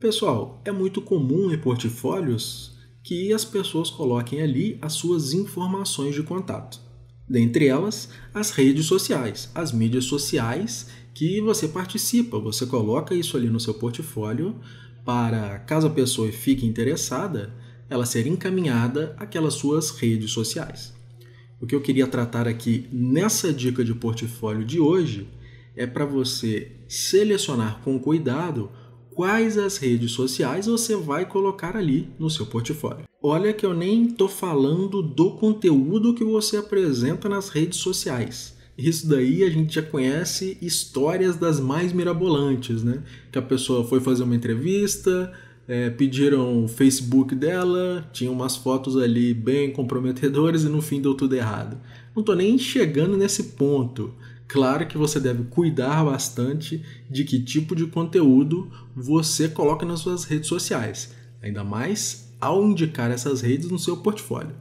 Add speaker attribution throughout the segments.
Speaker 1: Pessoal, é muito comum em portfólios que as pessoas coloquem ali as suas informações de contato. Dentre elas, as redes sociais, as mídias sociais que você participa. Você coloca isso ali no seu portfólio para, caso a pessoa fique interessada, ela ser encaminhada àquelas suas redes sociais. O que eu queria tratar aqui nessa dica de portfólio de hoje é para você selecionar com cuidado quais as redes sociais você vai colocar ali no seu portfólio. Olha que eu nem estou falando do conteúdo que você apresenta nas redes sociais. Isso daí a gente já conhece histórias das mais mirabolantes, né? Que a pessoa foi fazer uma entrevista, é, pediram o Facebook dela, tinha umas fotos ali bem comprometedoras e no fim deu tudo errado. Não tô nem chegando nesse ponto. Claro que você deve cuidar bastante de que tipo de conteúdo você coloca nas suas redes sociais, ainda mais ao indicar essas redes no seu portfólio.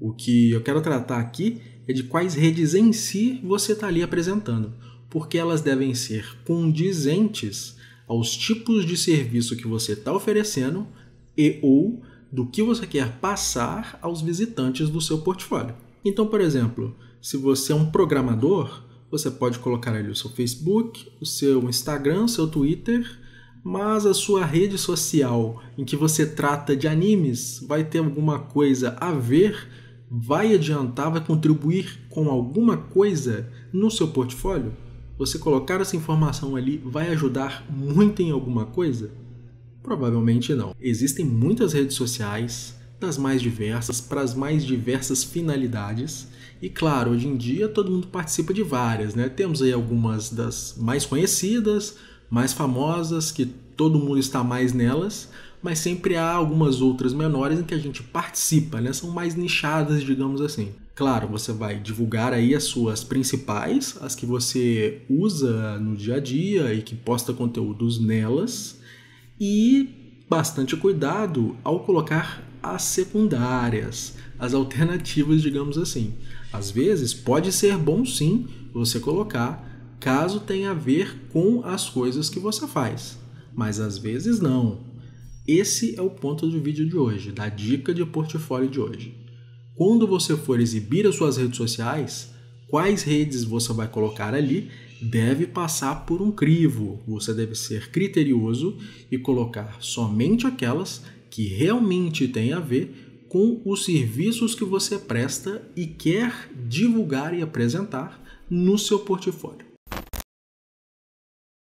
Speaker 1: O que eu quero tratar aqui é de quais redes em si você está ali apresentando, porque elas devem ser condizentes aos tipos de serviço que você está oferecendo e ou do que você quer passar aos visitantes do seu portfólio. Então, por exemplo, se você é um programador, você pode colocar ali o seu Facebook, o seu Instagram, o seu Twitter, mas a sua rede social em que você trata de animes vai ter alguma coisa a ver, vai adiantar, vai contribuir com alguma coisa no seu portfólio? Você colocar essa informação ali vai ajudar muito em alguma coisa? Provavelmente não. Existem muitas redes sociais, das mais diversas para as mais diversas finalidades. E claro, hoje em dia todo mundo participa de várias, né? Temos aí algumas das mais conhecidas, mais famosas, que todo mundo está mais nelas, mas sempre há algumas outras menores em que a gente participa, né? São mais nichadas, digamos assim. Claro, você vai divulgar aí as suas principais, as que você usa no dia a dia e que posta conteúdos nelas. E bastante cuidado ao colocar as secundárias, as alternativas, digamos assim. Às vezes pode ser bom sim você colocar, caso tenha a ver com as coisas que você faz, mas às vezes não. Esse é o ponto do vídeo de hoje, da dica de portfólio de hoje. Quando você for exibir as suas redes sociais, quais redes você vai colocar ali deve passar por um crivo. Você deve ser criterioso e colocar somente aquelas que realmente têm a ver com os serviços que você presta e quer divulgar e apresentar no seu portfólio.